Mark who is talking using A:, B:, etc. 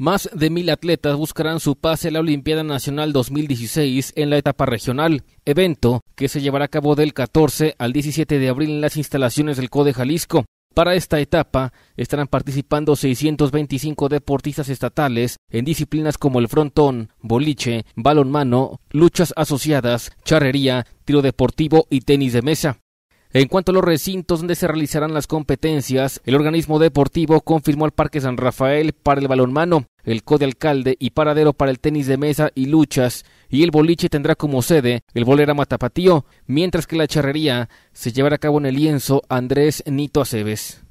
A: Más de mil atletas buscarán su pase a la Olimpiada Nacional 2016 en la etapa regional, evento que se llevará a cabo del 14 al 17 de abril en las instalaciones del CODE Jalisco. Para esta etapa estarán participando 625 deportistas estatales en disciplinas como el frontón, boliche, balonmano, luchas asociadas, charrería, tiro deportivo y tenis de mesa. En cuanto a los recintos donde se realizarán las competencias, el organismo deportivo confirmó el Parque San Rafael para el balonmano, el CODE Alcalde y Paradero para el tenis de mesa y luchas, y el boliche tendrá como sede el Bolera Matapatío, mientras que la charrería se llevará a cabo en el lienzo Andrés Nito Aceves.